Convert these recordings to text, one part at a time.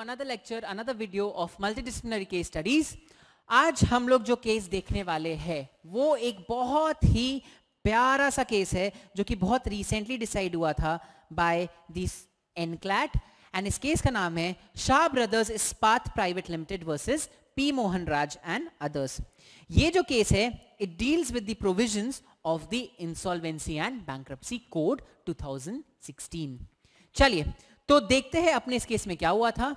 another lecture, another video of multidisciplinary case studies. आज हम लोग जो केस देखने वाले हैं वो एक बहुत ही प्यारा सा केस है जो कि बहुत रिसेंटली डिसाइड हुआ था बाय दिस एनक्लैट एंड इस केस का नाम है Shah brothers Ispat private limited versus P Mohan Raj and others ये जो केस है it deals with the provisions of the insolvency and bankruptcy code 2016 चलिए तो देखते हैं अपने इस केस में क्या हुआ था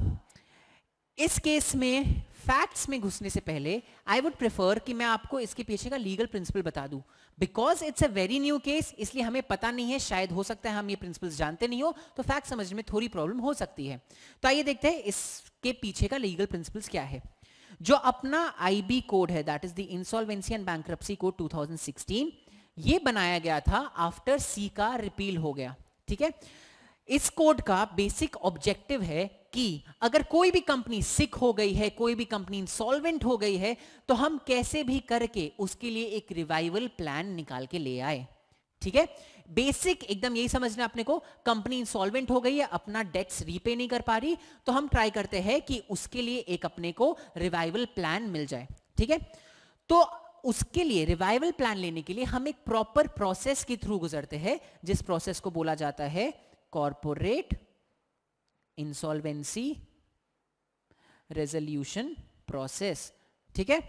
इस केस में फैक्ट्स में घुसने से पहले आई वुड प्रेफर कि मैं आपको इसके पीछे का लीगल प्रिंसिपल बता दूं because it's a very new case इसलिए हमें पता नहीं है शायद हो सकता है हम ये प्रिंसिपल्स जानते नहीं हो तो फैक्ट समझने में थोड़ी प्रॉब्लम हो सकती है तो आइए देखते हैं इसके पीछे का लीगल प्रिंसिपल्स क्या है जो अपना आईबी कोड है that is the insolvency and bank code 2016 ये बनाया गया था आफ्टर सी का रिपील हो गया ठीक है इस कोड का बेसिक ऑब्जेक्टिव है कि अगर कोई भी कंपनी सिक हो गई है कोई भी कंपनी इंसॉल्वेंट हो गई है तो हम कैसे भी करके उसके लिए एक रिवाइवल प्लान निकाल के ले आए ठीक है बेसिक एकदम यही समझना अपने को कंपनी इंसॉल्वेंट हो गई है अपना डेट्स रीपे नहीं कर पा रही तो हम ट्राई करते हैं कि उसके लिए एक अपने को रिवाइवल प्लान मिल जाए ठीक है तो उसके लिए रिवाइवल प्लान लेने के लिए हम एक प्रॉपर प्रोसेस के थ्रू गुजरते हैं जिस प्रोसेस को बोला जाता है corporate insolvency resolution process ठीक है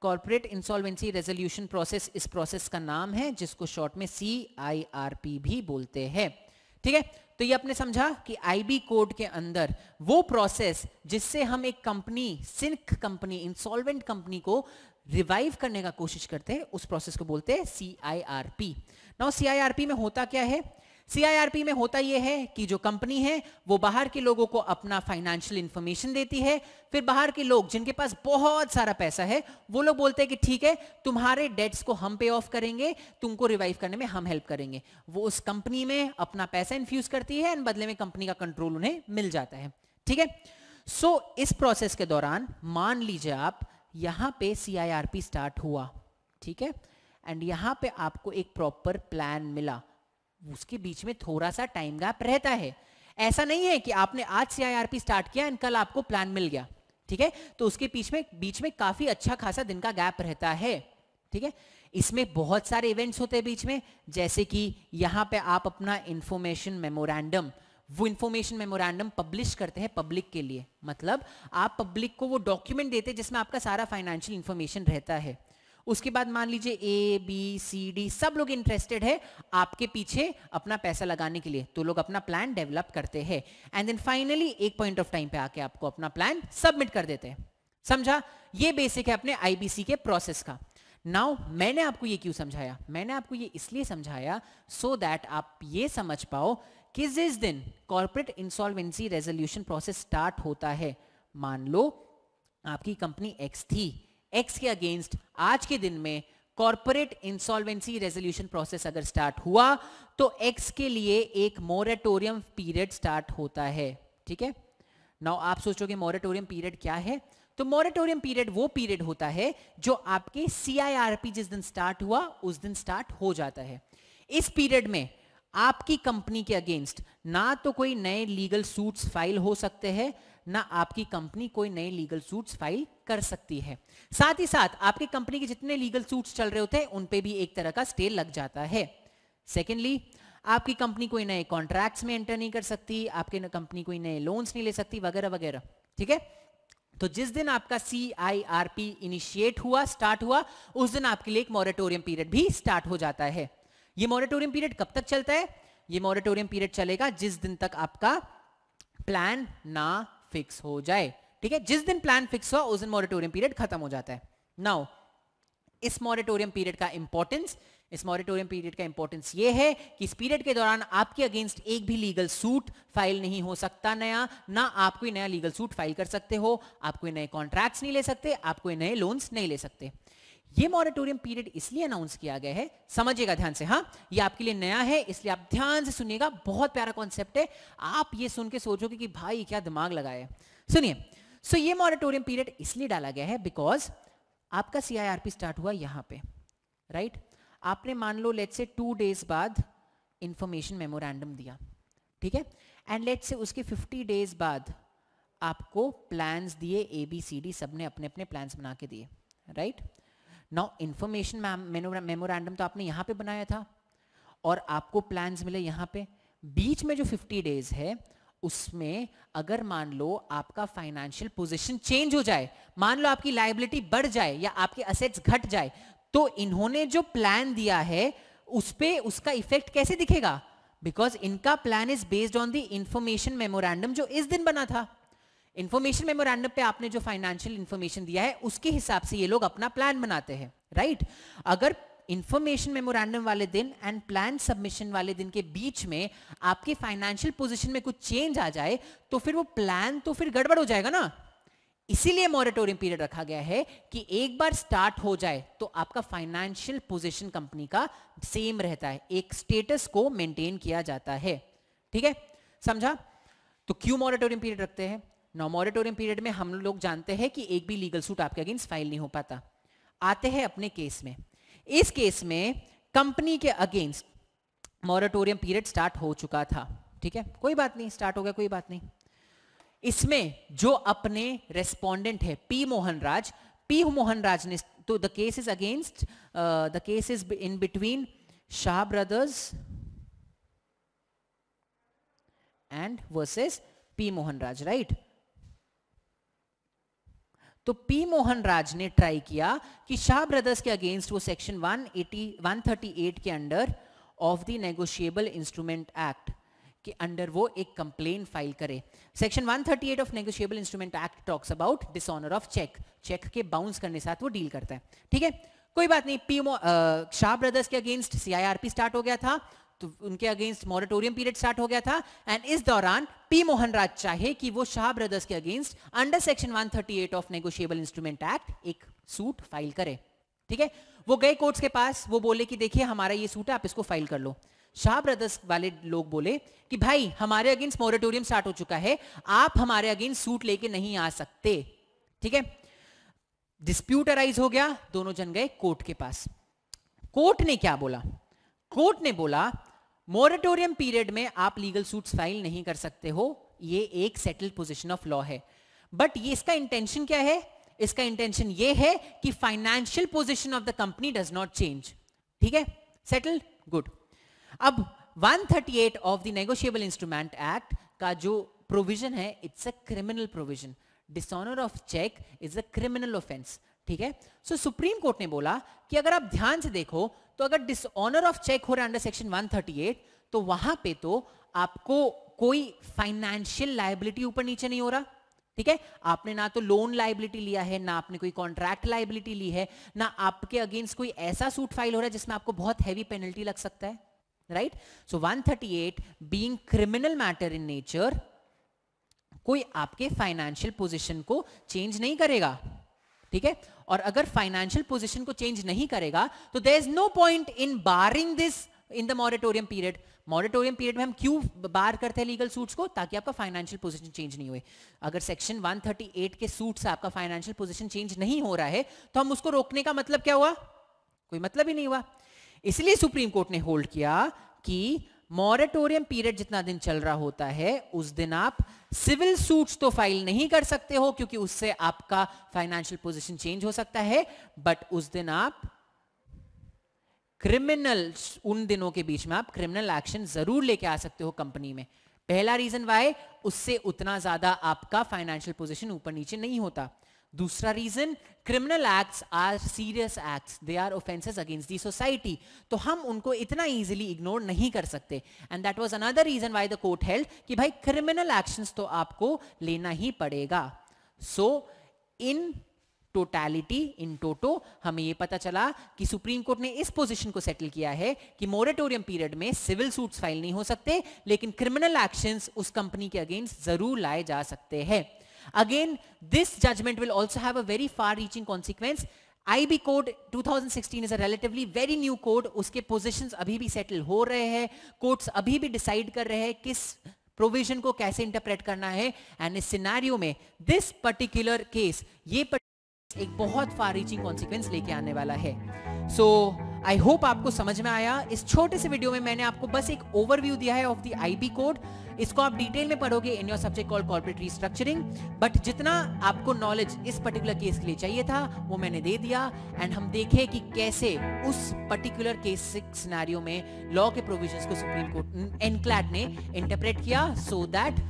कॉर्पोरेट इंसॉल्वेंसी रेजोल्यूशन प्रोसेस इस प्रोसेस का नाम है जिसको शॉर्ट में सी आई आर पी भी बोलते हैं ठीक है तो ये आपने समझा कि आईबी कोड के अंदर वो प्रोसेस जिससे हम एक company sick company insolvent company को रिवाइव करने का कोशिश करते हैं उस प्रोसेस को बोलते हैं C I R P now C I R P में होता क्या है सीआईआरपी में होता यह है कि जो कंपनी है वो बाहर के लोगों को अपना फाइनेंशियल इंफॉर्मेशन देती है फिर बाहर के लोग जिनके पास बहुत सारा पैसा है वो लोग बोलते हैं कि ठीक है तुम्हारे डेट्स को हम पे ऑफ करेंगे तुमको रिवाइव करने में हम हेल्प करेंगे वो उस कंपनी में अपना पैसा इन्फ्यूज करती है एंड बदले में कंपनी का कंट्रोल उन्हें मिल जाता है ठीक है सो इस प्रोसेस के दौरान मान लीजिए आप यहां पे सी स्टार्ट हुआ ठीक है एंड यहां पे आपको एक प्रॉपर प्लान मिला उसके बीच में थोड़ा सा टाइम गैप रहता है ऐसा नहीं है कि आपने आज से आईआरपी स्टार्ट किया एंड कल आपको प्लान मिल गया ठीक है तो उसके बीच में बीच में काफी अच्छा खासा दिन का गैप रहता है ठीक है इसमें बहुत सारे इवेंट्स होते हैं बीच में जैसे कि यहां पे आप अपना इंफॉर्मेशन मेमोरेंडम वो इंफॉर्मेशन मेमोरेंडम पब्लिश करते हैं पब्लिक के लिए मतलब आप पब्लिक को वो डॉक्यूमेंट देते हैं जिसमें आपका सारा फाइनेंशियल इंफॉर्मेशन रहता है उसके बाद मान लीजिए ए बी सी डी सब लोग इंटरेस्टेड है आपके पीछे अपना पैसा लगाने के लिए तो लोग अपना प्लान डेवलप करते हैं एंड देन फाइनली एक पॉइंट ऑफ टाइम पे आके आपको अपना प्लान सबमिट कर देते हैं समझा ये बेसिक है अपने आईबीसी के प्रोसेस का नाउ मैंने आपको ये क्यों समझाया मैंने आपको ये इसलिए समझाया सो so दैट आप ये समझ पाओ कि जिस दिन corporate insolvency resolution process start होता है मान लो आपकी कंपनी एक्स थी एक्स के अगेंस्ट आज के दिन में कॉरपोरेट इंसॉल्वेंसी रेजोल्यूशन प्रोसेस अगर स्टार्ट हुआ तो एक्स के लिए एक मोरेटोरियम पीरियड स्टार्ट होता है ठीक है नाउ आप सोचोगे मोरेटोरियम पीरियड क्या है तो मोरेटोरियम पीरियड वो पीरियड होता है जो आपके सीआईआरपी जिस दिन स्टार्ट हुआ उस दिन स्टार्ट हो जाता है इस पीरियड में आपकी कंपनी के अगेंस्ट ना तो कोई नए लीगल सूट्स फाइल हो सकते हैं ना आपकी कंपनी कोई नए लीगल सूट्स फाइल कर सकती है साथ ही साथ आपकी कंपनी के जितने लीगल सूट्स चल रहे होते हैं उन पे भी एक तरह का स्टे लग जाता है सेकेंडली आपकी कंपनी कोई नए कॉन्ट्रैक्ट्स में एंटर नहीं कर सकती आपके कंपनी कोई नए लोन्स नहीं ले सकती वगैरह वगैरह ठीक है तो जिस दिन आपका C I R P initiate हुआ स्टार्ट हुआ उस दिन आपके लिए एक मॉरेटोरियम पीरियड भी स्टार्ट हो जाता है ये मॉरेटोरियम पीरियड कब तक चलता है ये मॉरेटोरियम पीरियड चलेगा जिस दिन तक आपका प्लान ना फिक्स हो जाए ठीक है जिस दिन प्लान फिक्स हुआ उस दिन मॉरिटोरियम पीरियड खत्म हो जाता है नाउ इस मॉरिटोरियम पीरियड का इंपॉर्टेंस इस मॉरिटोरियम पीरियड का इंपॉर्टेंस ये है कि इस पीरियड के दौरान आपके अगेंस्ट एक भी लीगल सूट फाइल नहीं हो सकता नया ना आप कोई नया लीगल सूट फाइल कर सकते हो आप कोई नए कॉन्ट्रैक्ट नहीं ले सकते आप कोई नए लोन्स नहीं ले सकते ये मॉरेटोरियम पीरियड इसलिए अनाउंस किया गया है समझिएगा ध्यान से हाँ ये आपके लिए नया है इसलिए आप ध्यान से सुनिएगा बहुत प्यारा कॉन्सेप्ट है आप ये सुन के सोचोगे कि भाई क्या दिमाग लगाए सुनिए सो ये मॉरेटोरियम पीरियड इसलिए डाला गया है बिकॉज आपका सी स्टार्ट हुआ यहां पे राइट आपने मान लो लेट से टू डेज बाद इंफॉर्मेशन मेमोरेंडम दिया ठीक है एंड लेट से उसके 50 डेज बाद आपको प्लान्स दिए ए बी सी डी सबने अपने अपने प्लान्स बना के दिए right right? Now information memorandum तो आपने यहाँ पे बनाया था और आपको प्लान्स मिले यहाँ पे बीच में जो 50 डेज है उसमें अगर मान लो आपका फाइनेंशियल पोजीशन चेंज हो जाए मान लो आपकी लाइबिलिटी बढ़ जाए या आपके असेट्स घट जाए तो इन्होंने जो प्लान दिया है उस पर उसका इफेक्ट कैसे दिखेगा बिकॉज इनका plan is based on the information memorandum जो इस दिन बना था इन्फॉर्मेशन मेमोरेंडम पे आपने जो फाइनेंशियल इन्फॉर्मेशन दिया है उसके हिसाब से ये लोग अपना प्लान बनाते हैं राइट अगर इन्फॉर्मेशन मेमोरेंडम वाले दिन एंड प्लान सबमिशन वाले दिन के बीच में आपकी फाइनेंशियल पोजिशन में कुछ चेंज आ जाए तो फिर वो प्लान तो फिर गड़बड़ हो जाएगा ना इसीलिए मॉरेटोरियम पीरियड रखा गया है कि एक बार स्टार्ट हो जाए तो आपका फाइनेंशियल पोजीशन कंपनी का सेम रहता है एक स्टेटस को मेंटेन किया जाता है ठीक है समझा तो क्यों मॉरेटोरियम पीरियड रखते हैं नॉ मॉरेटोरियम पीरियड में हम लोग जानते हैं कि एक भी लीगल सूट आपके अगेंस्ट फाइल नहीं हो पाता आते हैं अपने केस में इस केस में कंपनी के अगेंस्ट मॉरेटोरियम पीरियड स्टार्ट हो चुका था ठीक है कोई बात नहीं स्टार्ट हो गया कोई बात नहीं इसमें जो अपने रेस्पोंडेंट है पी मोहन राज पी मोहन राज ने तो the case is against the case is in between Shah brothers and versus P Mohan Raj right right? तो पी मोहन राज ने ट्राई किया कि शाह ब्रदर्स के अगेंस्ट वो सेक्शन 180 138 के under of the negotiable instrument act के अंडर वो एक कंप्लेन फाइल करे section 138 of negotiable instrument act talks about dishonour of check cheque के बाउंस करने साथ वो डील करता है ठीक है कोई बात नहीं पी शाह ब्रदर्स के अगेंस्ट सीआईआरपी स्टार्ट हो गया था तो उनके अगेंस्ट मॉरिटोरियम पीरियड स्टार्ट हो गया था एंड इस दौरान पी मोहन राज चाहे कि वो शाह ब्रदर्स के against under section 138 of negotiable instrument act एक सूट फाइल करे ठीक है वो गए कोर्ट्स के पास वो बोले कि देखिए हमारा ये सूट है आप इसको फाइल कर लो शाह ब्रदर्स वाले लोग बोले कि भाई हमारे अगेंस्ट मॉरिटोरियम स्टार्ट हो चुका है आप हमारे अगेंस्ट सूट लेके नहीं आ सकते ठीक है डिस्प्यूट अराइज हो गया दोनों जन गए कोर्ट के पास कोर्ट ने क्या बोला कोर्ट ने बोला मोरेटोरियम पीरियड में आप लीगल सूट्स फाइल नहीं कर सकते हो ये एक सेटल्ड पोजिशन ऑफ लॉ है बट ये इसका इंटेंशन क्या है इसका इंटेंशन ये है कि financial position of the company does not change ठीक है सेटल्ड गुड अब 138 thirty eight of the negotiable instrument act का जो प्रोविजन है it's a criminal provision dishonour of cheque is a criminal offence ठीक है सो सुप्रीम कोर्ट ने बोला कि अगर आप ध्यान से देखो तो अगर डिसऑनर ऑफ चेक हो रहा है अंडर सेक्शन 138 तो वहां पे तो आपको कोई फाइनेंशियल लाइबिलिटी ऊपर नीचे नहीं हो रहा ठीक है आपने ना तो लोन लाइबिलिटी लिया है ना आपने कोई कॉन्ट्रैक्ट लाइबिलिटी ली है ना आपके अगेंस्ट कोई ऐसा सूट फाइल हो रहा है जिसमें आपको बहुत हैवी पेनल्टी लग सकता है right so at being criminal matter in nature कोई आपके फाइनेंशियल पोजिशन को चेंज नहीं करेगा ठीक है और अगर फाइनेंशियल पोजिशन को चेंज नहीं करेगा तो there is no point in barring this in the moratorium period moratorium period में हम क्यों बार करते हैं लीगल सूट्स को ताकि आपका फाइनेंशियल पोजीशन चेंज नहीं हुए अगर सेक्शन 138 के सूट्स से आपका फाइनेंशियल पोजीशन चेंज नहीं हो रहा है तो हम उसको रोकने का मतलब क्या हुआ कोई मतलब ही नहीं हुआ इसलिए सुप्रीम कोर्ट ने होल्ड किया कि मॉरेटोरियम पीरियड जितना दिन चल रहा होता है उस दिन आप सिविल सूट्स तो फाइल नहीं कर सकते हो क्योंकि उससे आपका फाइनेंशियल पोजीशन चेंज हो सकता है बट उस दिन आप क्रिमिनल उन दिनों के बीच में आप क्रिमिनल एक्शन जरूर लेके आ सकते हो कंपनी में पहला रीजन वाई उससे उतना ज्यादा आपका फाइनेंशियल पोजिशन ऊपर नीचे नहीं होता दूसरा reason criminal acts are serious acts they are offences against the society तो हम उनको इतना इजीली इग्नोर नहीं कर सकते and that was another reason why the court held कि भाई क्रिमिनल एक्शंस तो आपको लेना ही पड़ेगा सो इन टोटैलिटी इन टोटो हमें यह पता चला कि सुप्रीम कोर्ट ने इस पोजिशन को सेटल किया है कि मोरेटोरियम पीरियड में सिविल सूट फाइल नहीं हो सकते लेकिन क्रिमिनल एक्शन उस कंपनी के अगेंस्ट जरूर लाए जा सकते हैं Again, this judgment will also have a very far-reaching consequence. IB code 2016 is a relatively very new code उसके पोजीशंस अभी भी सेटल हो रहे हैं कोर्ट्स अभी भी डिसाइड कर रहे हैं किस प्रोविजन को कैसे इंटरप्रेट करना है एंड इस सिनेरियो में दिस पर्टिकुलर केस ये एक बहुत फार रीचिंग कॉन्सिक्वेंस लेके आने वाला है सो so, आई होप आपको समझ में आया इस छोटे से वीडियो में मैंने आपको बस एक ओवरव्यू दिया है ऑफ द आईबी कोड इसको आप डिटेल में पढ़ोगे in your subject call corporate restructuring but जितना आपको नॉलेज इस पर्टिकुलर केस के लिए चाहिए था वो मैंने दे दिया एंड हम देखे कि कैसे उस पर्टिकुलर केस सिनेरियो में लॉ के प्रोविजंस को सुप्रीम कोर्ट एनक्लैड ने इंटरप्रेट किया सो दैट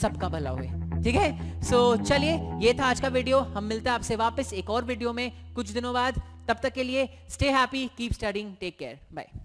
सबका भला हुए ठीक है सो चलिए ये था आज का वीडियो हम मिलते हैं आपसे वापस एक और वीडियो में कुछ दिनों बाद तब तक के लिए stay happy keep studying take care bye